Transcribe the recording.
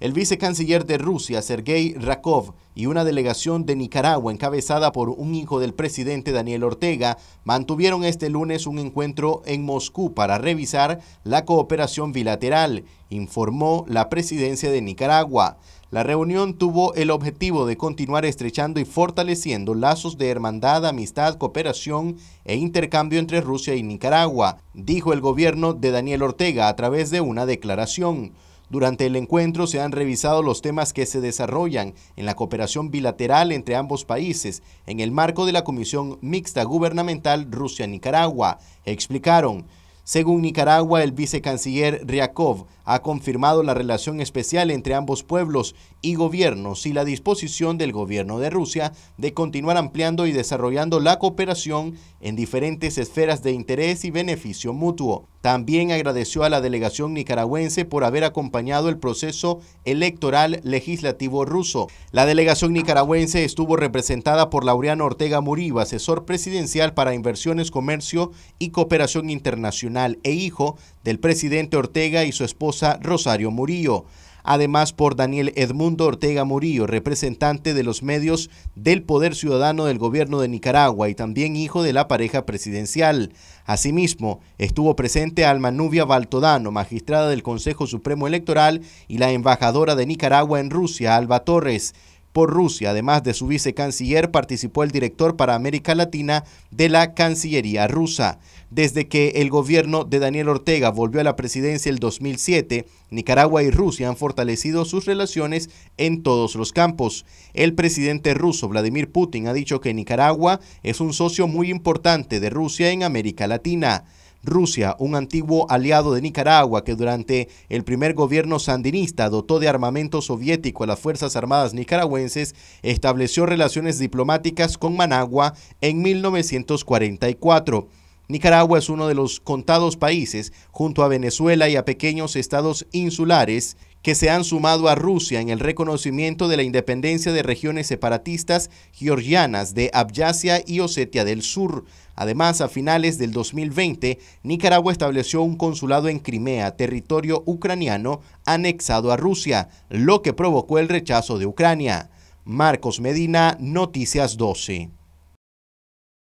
El vicecanciller de Rusia, Sergei Rakov, y una delegación de Nicaragua encabezada por un hijo del presidente Daniel Ortega mantuvieron este lunes un encuentro en Moscú para revisar la cooperación bilateral, informó la presidencia de Nicaragua. La reunión tuvo el objetivo de continuar estrechando y fortaleciendo lazos de hermandad, amistad, cooperación e intercambio entre Rusia y Nicaragua, dijo el gobierno de Daniel Ortega a través de una declaración. Durante el encuentro se han revisado los temas que se desarrollan en la cooperación bilateral entre ambos países en el marco de la Comisión Mixta Gubernamental Rusia-Nicaragua, explicaron. Según Nicaragua, el vicecanciller Ryakov ha confirmado la relación especial entre ambos pueblos y gobiernos y la disposición del gobierno de Rusia de continuar ampliando y desarrollando la cooperación en diferentes esferas de interés y beneficio mutuo. También agradeció a la delegación nicaragüense por haber acompañado el proceso electoral legislativo ruso. La delegación nicaragüense estuvo representada por Laureano Ortega Murillo, asesor presidencial para inversiones, comercio y cooperación internacional e hijo del presidente Ortega y su esposa Rosario Murillo además por Daniel Edmundo Ortega Murillo, representante de los medios del Poder Ciudadano del Gobierno de Nicaragua y también hijo de la pareja presidencial. Asimismo, estuvo presente Alma Nubia Baltodano, magistrada del Consejo Supremo Electoral, y la embajadora de Nicaragua en Rusia, Alba Torres por Rusia. Además de su vicecanciller, participó el director para América Latina de la Cancillería rusa. Desde que el gobierno de Daniel Ortega volvió a la presidencia el 2007, Nicaragua y Rusia han fortalecido sus relaciones en todos los campos. El presidente ruso Vladimir Putin ha dicho que Nicaragua es un socio muy importante de Rusia en América Latina. Rusia, un antiguo aliado de Nicaragua que durante el primer gobierno sandinista dotó de armamento soviético a las Fuerzas Armadas nicaragüenses, estableció relaciones diplomáticas con Managua en 1944. Nicaragua es uno de los contados países, junto a Venezuela y a pequeños estados insulares, que se han sumado a Rusia en el reconocimiento de la independencia de regiones separatistas georgianas de Abjasia y Osetia del Sur. Además, a finales del 2020, Nicaragua estableció un consulado en Crimea, territorio ucraniano anexado a Rusia, lo que provocó el rechazo de Ucrania. Marcos Medina, Noticias 12.